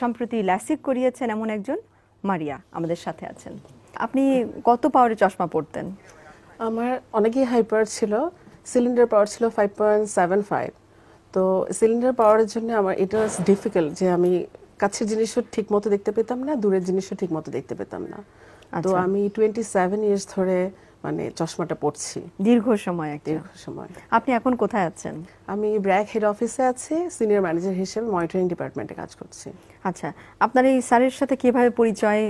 সম্প্রতি ল্যাসিক করিয়েছেন এমন একজন মারিয়া আমাদের সাথে আছেন আপনি কত পাওয়ারের চশমা পরতেন আমার অনেকই হাই পাওয়ার ছিল সিলিন্ডার পাওয়ার ছিল ফাইভ পয়েন্ট সেভেন ফাইভ তো সিলিন্ডার পাওয়ারের জন্য আমার এটা ডিফিকাল্ট যে আমি কাছের জিনিসও ঠিক মতো দেখতে পেতাম না দূরের জিনিসও ঠিক মতো দেখতে পেতাম না তো আচ্ছা। আমি টোয়েন্টি সেভেন ইয়ার্স ধরে মানে চশমাটা পড়ছি দীর্ঘ সময় দীর্ঘ সময় আপনি এখন কোথায় আছেন আমি ব্র্যাক হেড অফিসে আছি সিনিয়র ম্যানেজার হিসেবে মনিটরিং ডিপার্টমেন্টে কাজ করছি আচ্ছা আপনার এই স্যারের সাথে কিভাবে পরিচয়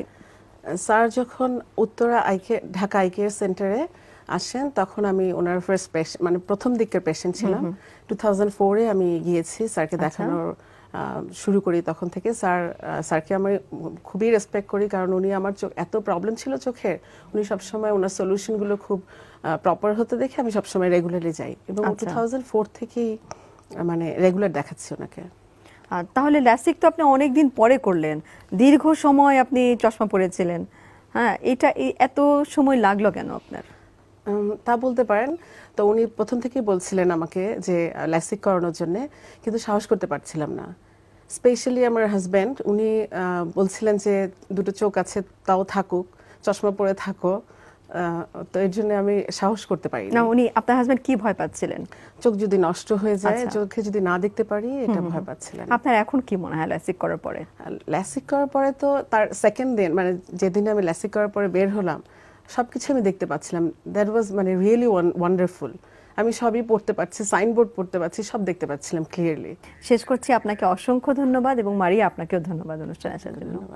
স্যার যখন উত্তরা আইকে ঢাকা আইকেয়ার সেন্টারে আসেন তখন আমি ওনার ফার্স্ট মানে প্রথম দিকের পেশেন্ট ছিলাম টু থাউজেন্ড ফোরে আমি গিয়েছি স্যারকে আচ্ছা। দেখানোর শুরু করি তখন থেকে স্যার স্যারকে আমি খুবই রেসপেক্ট করি কারণ উনি আমার চোখ এত প্রবলেম ছিল চোখের উনি সবসময় ওনার সলিউশনগুলো খুব প্রপার হতে দেখে আমি সবসময় রেগুলারলি যাই এবং টু থাউজেন্ড ফোর থেকেই মানে রেগুলার দেখাচ্ছি ওনাকে তাহলে ল্যাসিক তো আপনি অনেকদিন পরে করলেন দীর্ঘ সময় আপনি চশমা পরেছিলেন হ্যাঁ এটা এত সময় লাগলো কেন আপনার তা বলতে পারেন তো উনি প্রথম থেকেই বলছিলেন আমাকে যে ল্যাসিক করানোর জন্যে কিন্তু সাহস করতে পারছিলাম না স্পেশালি আমার হাজব্যান্ড উনি বলছিলেন যে দুটো চোখ আছে তাও থাকুক চশমা পরে থাকো তো এর জন্য আমি সাহস করতে পারি না উনি আপনার হাজব্যান্ড কি ভয় পাচ্ছিলেন চোখ যদি নষ্ট হয়ে যায় আচ্ছা। চোখে যদি না দেখতে পারি এটা ভয় পাচ্ছিলেন আপনার এখন কি মনে হয় ল্যাসিক করার পরে ল্যাসিক করার পরে তো তার সেকেন্ড দিন মানে যেদিন আমি ল্যাসিক করার পরে বের হলাম সবকিছু আমি দেখতে পাচ্ছিলাম দ্যাট ওয়াজ মানে রিয়েলি ওয়ান্ডারফুল আমি সবই পড়তে পারছি সাইনবোর্ড পড়তে পারছি সব দেখতে পাচ্ছিলাম ক্লিয়ারলি শেষ করছি আপনাকে অসংখ্য ধন্যবাদ এবং মারিয়া আপনাকেও ধন্যবাদ অনুষ্ঠানে আসার জন্য